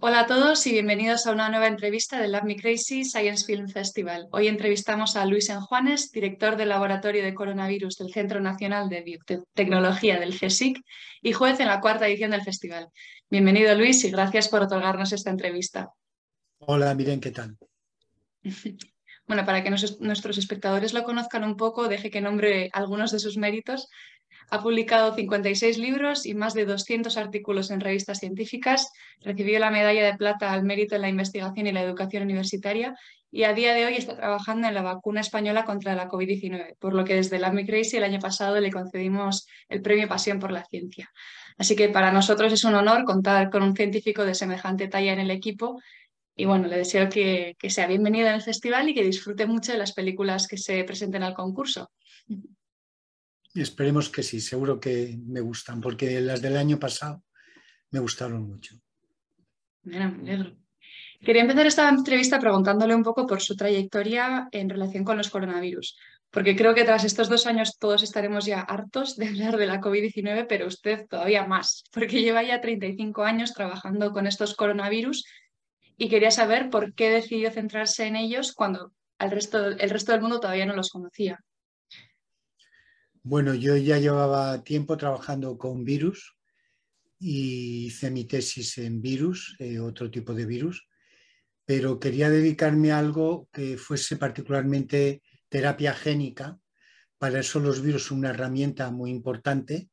Hola a todos y bienvenidos a una nueva entrevista del Love Me Crazy Science Film Festival. Hoy entrevistamos a Luis Enjuanes, director del Laboratorio de Coronavirus del Centro Nacional de Biotecnología del CSIC y juez en la cuarta edición del festival. Bienvenido Luis y gracias por otorgarnos esta entrevista. Hola, miren qué tal. Bueno, para que nuestros espectadores lo conozcan un poco, deje que nombre algunos de sus méritos. Ha publicado 56 libros y más de 200 artículos en revistas científicas. Recibió la medalla de plata al mérito en la investigación y la educación universitaria y a día de hoy está trabajando en la vacuna española contra la COVID-19, por lo que desde la Crazy el año pasado le concedimos el premio Pasión por la Ciencia. Así que para nosotros es un honor contar con un científico de semejante talla en el equipo y bueno, le deseo que, que sea bienvenido en el festival y que disfrute mucho de las películas que se presenten al concurso. Esperemos que sí, seguro que me gustan, porque las del año pasado me gustaron mucho. Mira, alegro. Quería empezar esta entrevista preguntándole un poco por su trayectoria en relación con los coronavirus, porque creo que tras estos dos años todos estaremos ya hartos de hablar de la COVID-19, pero usted todavía más, porque lleva ya 35 años trabajando con estos coronavirus y quería saber por qué decidió centrarse en ellos cuando resto, el resto del mundo todavía no los conocía. Bueno, yo ya llevaba tiempo trabajando con virus y hice mi tesis en virus, eh, otro tipo de virus, pero quería dedicarme a algo que fuese particularmente terapia génica. Para eso los virus son una herramienta muy importante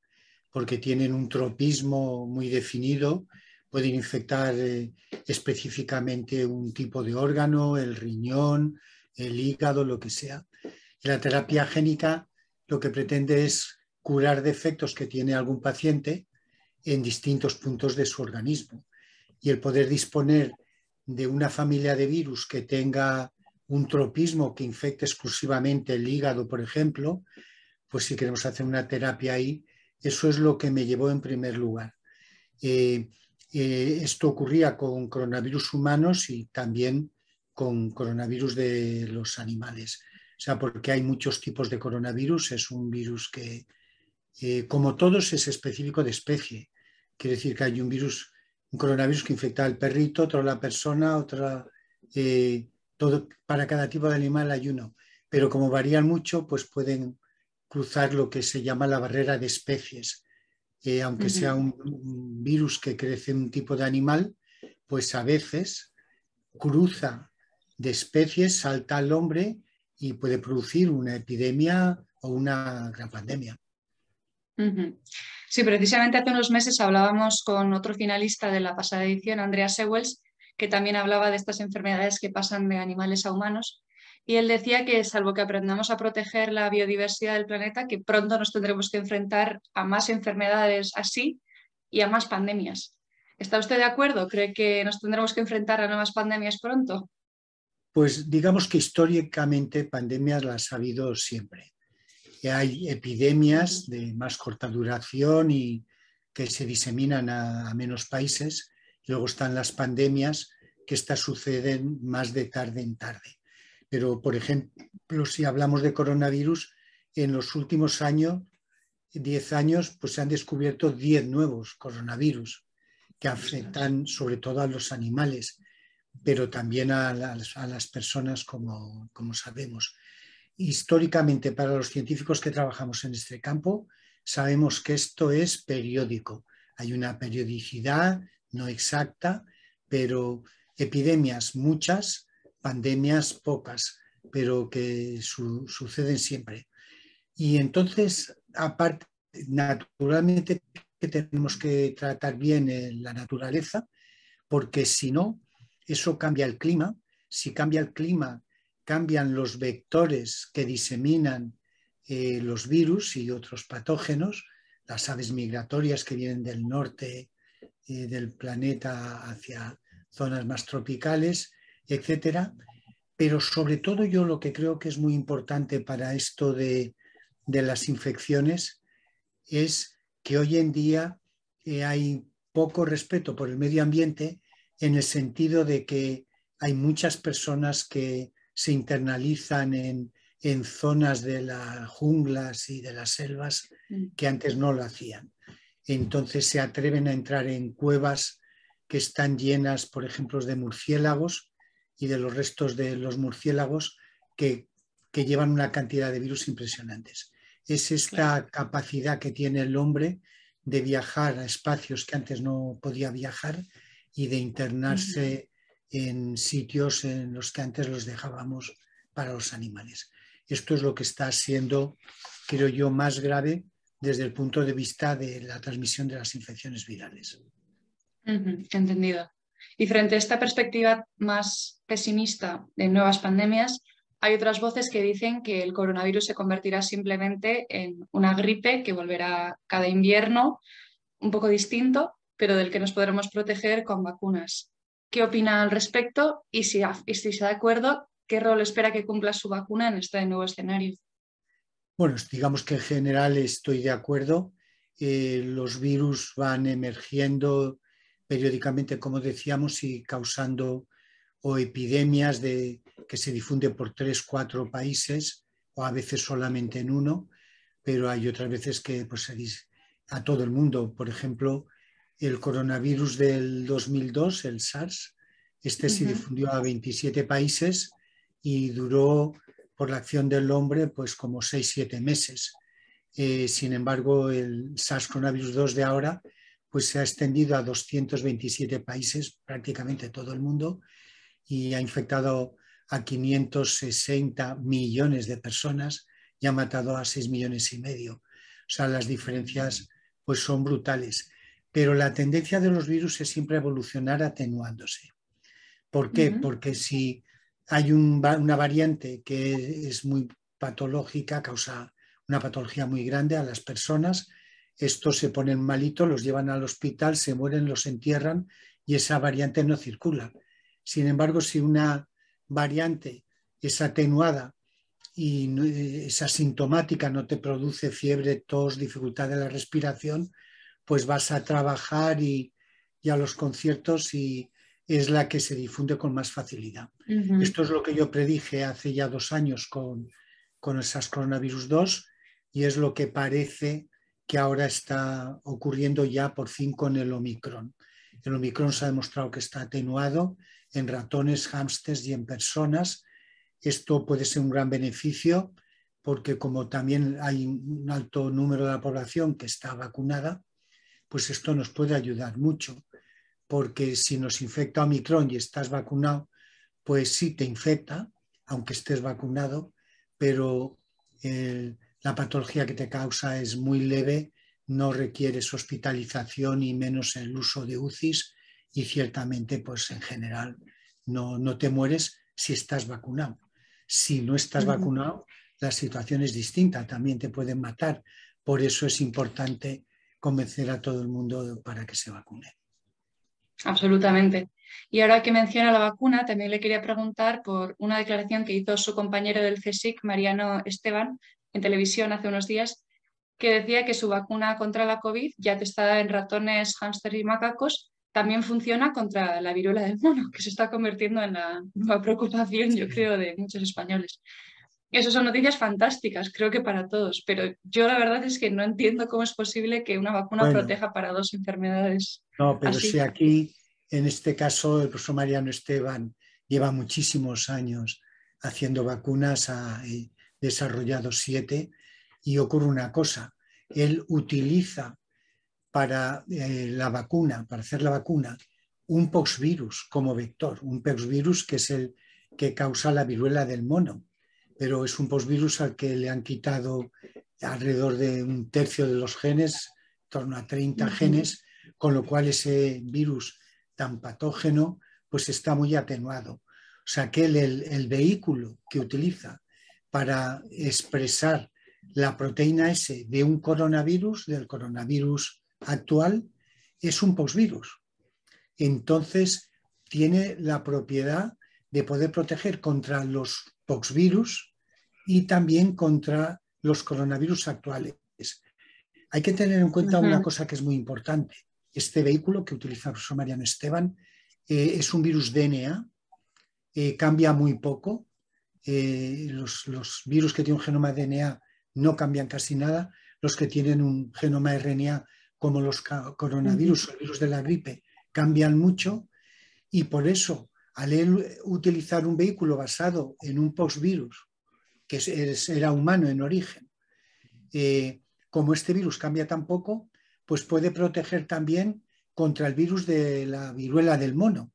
porque tienen un tropismo muy definido, pueden infectar eh, específicamente un tipo de órgano, el riñón, el hígado, lo que sea. Y la terapia génica lo que pretende es curar defectos que tiene algún paciente en distintos puntos de su organismo. Y el poder disponer de una familia de virus que tenga un tropismo que infecte exclusivamente el hígado, por ejemplo, pues si queremos hacer una terapia ahí, eso es lo que me llevó en primer lugar. Eh, eh, esto ocurría con coronavirus humanos y también con coronavirus de los animales. O sea, porque hay muchos tipos de coronavirus, es un virus que, eh, como todos, es específico de especie. Quiere decir que hay un virus, un coronavirus que infecta al perrito, otro a la persona, otra, eh, todo, para cada tipo de animal hay uno. Pero como varían mucho, pues pueden cruzar lo que se llama la barrera de especies. Eh, aunque sea un, un, virus que crece en un tipo de animal, pues a veces cruza de especies, salta al hombre y puede producir una epidemia o una gran pandemia. Sí, precisamente hace unos meses hablábamos con otro finalista de la pasada edición, Andrea Sewells, que también hablaba de estas enfermedades que pasan de animales a humanos. Y él decía que salvo que aprendamos a proteger la biodiversidad del planeta, que pronto nos tendremos que enfrentar a más enfermedades así y a más pandemias. ¿Está usted de acuerdo? ¿Cree que nos tendremos que enfrentar a nuevas pandemias pronto? Pues digamos que históricamente pandemias las ha habido siempre. Hay epidemias de más corta duración y que se diseminan a, menos países. Luego están las pandemias que estas suceden más de tarde en tarde. Pero, por ejemplo, si hablamos de coronavirus, en los últimos años, 10 años, pues se han descubierto 10 nuevos coronavirus que afectan sobre todo a los animales pero también a las, personas, como, sabemos. Históricamente, para los científicos que trabajamos en este campo, sabemos que esto es periódico. Hay una periodicidad no exacta, pero epidemias muchas, pandemias pocas, pero que suceden siempre. Y entonces, aparte, naturalmente que tenemos que tratar bien eh, la naturaleza, porque si no, eso cambia el clima. Si cambia el clima, cambian los vectores que diseminan eh, los virus y otros patógenos, las aves migratorias que vienen del norte eh, del planeta hacia zonas más tropicales, etcétera. Pero sobre todo yo lo que creo que es muy importante para esto de, las infecciones es que hoy en día eh, hay poco respeto por el medio ambiente en el sentido de que hay muchas personas que se internalizan en, zonas de las junglas y de las selvas mm. que antes no lo hacían. Entonces se atreven a entrar en cuevas que están llenas, por ejemplo, de murciélagos y de los restos de los murciélagos que llevan una cantidad de virus impresionantes. Es esta capacidad que tiene el hombre de viajar a espacios que antes no podía viajar y de internarse en sitios en los que antes los dejábamos para los animales. Esto es lo que está siendo, creo yo, más grave desde el punto de vista de la transmisión de las infecciones virales. entendido. Y frente a esta perspectiva más pesimista de nuevas pandemias, hay otras voces que dicen que el coronavirus se convertirá simplemente en una gripe que volverá cada invierno, un poco distinto, pero del que nos podremos proteger con vacunas. ¿Qué opina al respecto y si, y está de acuerdo, qué rol espera que cumpla su vacuna en este nuevo escenario? Bueno, digamos que en general estoy de acuerdo. Eh, los virus van emergiendo periódicamente, como decíamos, y causando o epidemias de, que se difunden por tres, cuatro países, o a veces solamente en uno, pero hay otras veces que pues, a todo el mundo. Por ejemplo, el coronavirus del 2002, el SARS, este se difundió a 27 países y duró por la acción del hombre pues como 6-7 meses. Eh, sin embargo, el SARS coronavirus 2 de ahora pues se ha extendido a 227 países, prácticamente todo el mundo, y ha infectado a 560 millones de personas y ha matado a 6 millones y medio. O sea, las diferencias pues son brutales pero la tendencia de los virus es siempre evolucionar atenuándose. ¿Por qué? Porque si hay una variante que es muy patológica, causa una patología muy grande a las personas, estos se ponen malitos, los llevan al hospital, se mueren, los entierran y esa variante no circula. Sin embargo, si una variante es atenuada y eh, es asintomática, no te produce fiebre, tos, dificultad de la respiración, pues vas a trabajar y, a los conciertos y es la que se difunde con más facilidad. Esto es lo que yo predije hace ya dos años con, con el SARS coronavirus 2 y es lo que parece que ahora está ocurriendo ya por fin con el Omicron. El Omicron se ha demostrado que está atenuado en ratones, hámsters y en personas. Esto puede ser un gran beneficio porque como también hay un alto número de la población que está vacunada, pues esto nos puede ayudar mucho, porque si nos infecta Omicron y estás vacunado, pues sí te infecta, aunque estés vacunado, pero la patología que te causa es muy leve, no requieres hospitalización y menos el uso de UCIs y ciertamente, pues en general, no, te mueres si estás vacunado. Si no estás vacunado, la situación es distinta, también te pueden matar. Por eso es importante convencer a todo el mundo para que se vacune. Absolutamente. Y ahora que menciona la vacuna, también le quería preguntar por una declaración que hizo su compañero del CSIC, Mariano Esteban, en televisión hace unos días, que decía que su vacuna contra la COVID, ya testada en ratones, hámster y macacos, también funciona contra la viruela del mono, que se está convirtiendo en la nueva preocupación, yo creo, de muchos españoles. Esas son noticias fantásticas, creo que para todos, pero yo la verdad es que no entiendo cómo es posible que una vacuna proteja para dos enfermedades. No, pero si aquí, en este caso, el profesor Mariano Esteban lleva muchísimos años haciendo vacunas, ha eh, desarrollado siete, y ocurre una cosa, él utiliza para eh, la vacuna, para hacer la vacuna, un poxvirus como vector, un poxvirus que es el que causa la viruela del mono pero es un postvirus al que le han quitado alrededor de un tercio de los genes, en torno a 30 genes, con lo cual ese virus tan patógeno pues está muy atenuado. O sea que el, vehículo que utiliza para expresar la proteína S de un coronavirus, del coronavirus actual, es un postvirus. Entonces tiene la propiedad de poder proteger contra los poxvirus y también contra los coronavirus actuales. Hay que tener en cuenta una cosa que es muy importante. Este vehículo que utiliza el profesor Mariano Esteban eh, es un virus DNA, eh, cambia muy poco. Eh, los, virus que tienen un genoma DNA no cambian casi nada. Los que tienen un genoma RNA, como los coronavirus o el virus de la gripe, cambian mucho. Y por eso al utilizar un vehículo basado en un postvirus, que era humano en origen, eh, como este virus cambia tan poco, pues puede proteger también contra el virus de la viruela del mono,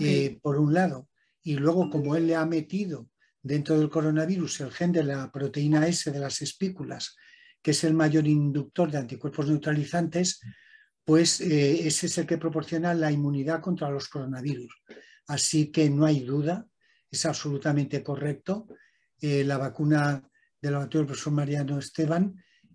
eh, por un lado. Y luego, como él le ha metido dentro del coronavirus el gen de la proteína S de las espículas, que es el mayor inductor de anticuerpos neutralizantes, pues eh, ese es el que proporciona la inmunidad contra los coronavirus. Así que no hay duda, es absolutamente correcto. Eh, la vacuna de la del profesor Mariano Esteban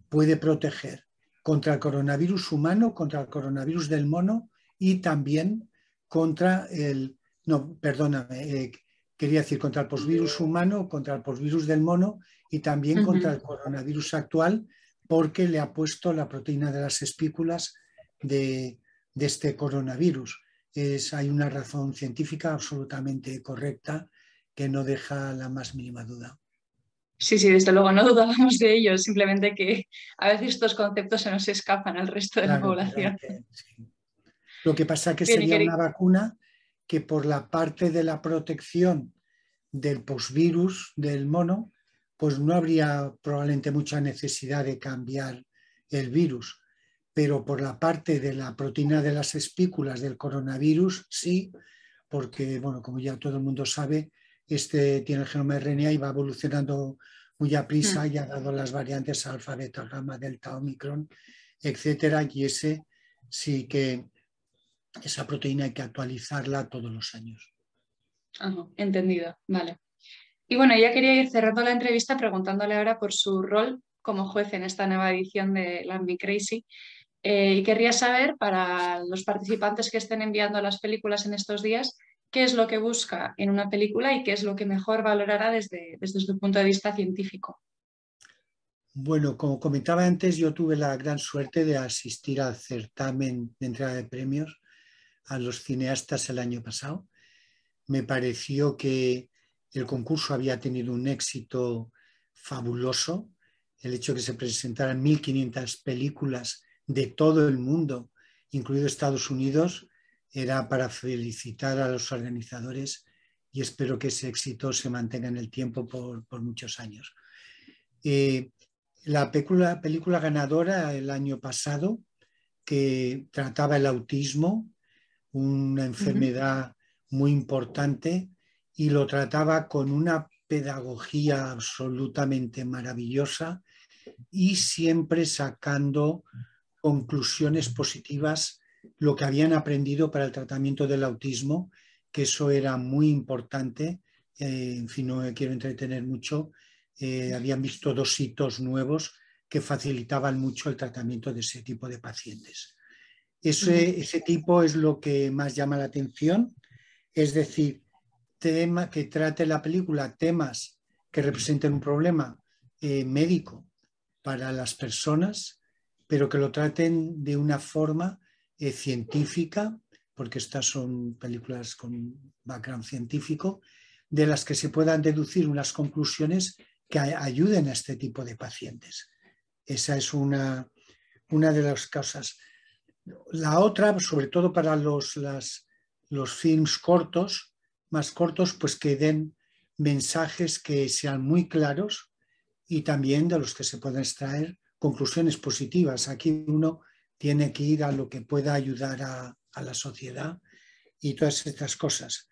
puede proteger contra el coronavirus humano, contra el coronavirus del mono y también contra el, no, perdóname, eh, quería decir contra el posvirus humano, contra el posvirus del mono y también contra el coronavirus actual, porque le ha puesto la proteína de las espículas de este coronavirus hay una razón científica absolutamente correcta que no deja la más mínima duda. Sí, sí, desde luego no dudábamos de ello, simplemente que a veces estos conceptos se nos escapan al resto de la población. Lo que pasa es que sería una vacuna que por la parte de la protección del posvirus del mono, pues no habría probablemente mucha necesidad de cambiar el virus, pero por la parte de la proteína de las espículas del coronavirus sí, porque, bueno, como ya todo el mundo sabe, este tiene el genoma RNA y va evolucionando muy a prisa mm. y ha dado las variantes alfa, beta, gamma, delta, omicron, etcétera, y ese sí que esa proteína hay que actualizarla todos los años. Ah, entendido, vale. Y bueno, ya quería ir cerrando la entrevista preguntándole ahora por su rol como juez en esta nueva edición de Land Be Crazy. Eh, y querría saber para los participantes que estén enviando las películas en estos días, qué es lo que busca en una película y qué es lo que mejor valorará desde, desde su punto de vista científico. Bueno, como comentaba antes, yo tuve la gran suerte de asistir al certamen de entrega de premios a los cineastas el año pasado. Me pareció que el concurso había tenido un éxito fabuloso. El hecho de que se presentaran 1.500 películas de todo el mundo, incluido Estados Unidos, era para felicitar a los organizadores y espero que ese éxito se mantenga en el tiempo por, muchos años. Eh, la película, ganadora el año pasado, que trataba el autismo, una enfermedad muy importante, y lo trataba con una pedagogía absolutamente maravillosa y siempre sacando conclusiones positivas lo que habían aprendido para el tratamiento del autismo, que eso era muy importante. Eh, en fin, no quiero entretener mucho. Eh, habían visto dos hitos nuevos que facilitaban mucho el tratamiento de ese tipo de pacientes. Ese, ese tipo es lo que más llama la atención, es decir, tema, que trate la película temas que representen un problema eh, médico para las personas, pero que lo traten de una forma eh, científica, porque estas son películas con background científico, de las que se puedan deducir unas conclusiones que ayuden a este tipo de pacientes. Esa es una, una de las causas. La otra, sobre todo para los, los films cortos, más cortos, pues que den mensajes que sean muy claros y también de los que se pueden extraer conclusiones positivas. Aquí uno tiene que ir a lo que pueda ayudar a, la sociedad y todas estas cosas.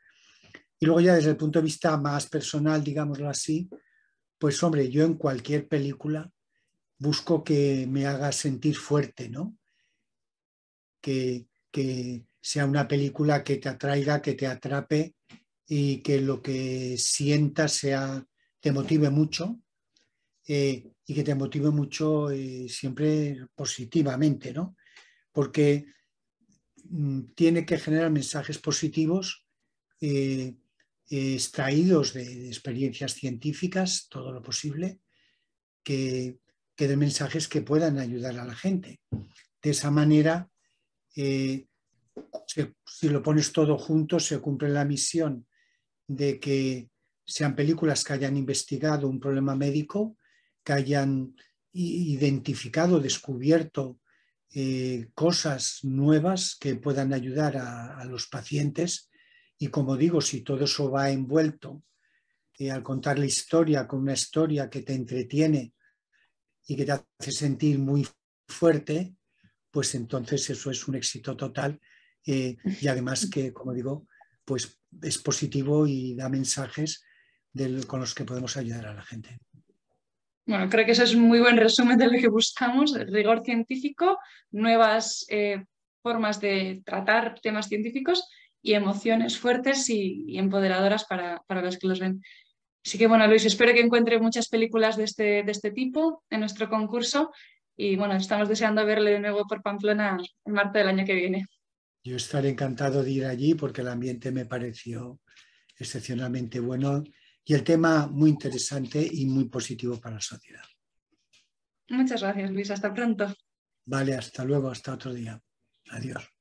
Y luego ya desde el punto de vista más personal, digámoslo así, pues hombre, yo en cualquier película busco que me haga sentir fuerte, ¿no? Que, sea una película que te atraiga, que te atrape y que lo que sienta sea, te motive mucho eh, y que te motive mucho eh, siempre positivamente, ¿no? Porque mm, tiene que generar mensajes positivos eh, extraídos de, experiencias científicas, todo lo posible, que, que den mensajes que puedan ayudar a la gente. De esa manera, si lo pones todo junto, se cumple la misión de que sean películas que hayan investigado un problema médico que hayan identificado, descubierto eh, cosas nuevas que puedan ayudar a, los pacientes. Y como digo, si todo eso va envuelto eh, al contar la historia con una historia que te entretiene y que te hace sentir muy fuerte, pues entonces eso es un éxito total. Eh, y además que, como digo, pues es positivo y da mensajes con los que podemos ayudar a la gente. Bueno, creo que eso es un muy buen resumen de lo que buscamos, rigor científico, nuevas eh, formas de tratar temas científicos y emociones fuertes y, empoderadoras para, los que los ven. Así que bueno, Luis, espero que encuentre muchas películas de este, de este tipo en nuestro concurso y bueno, estamos deseando verle de nuevo por Pamplona en marzo del año que viene. Yo estaré encantado de ir allí porque el ambiente me pareció excepcionalmente bueno y el tema muy interesante y muy positivo para la sociedad. Muchas gracias, Luis. Hasta pronto. Vale, hasta luego, hasta otro día. Adiós.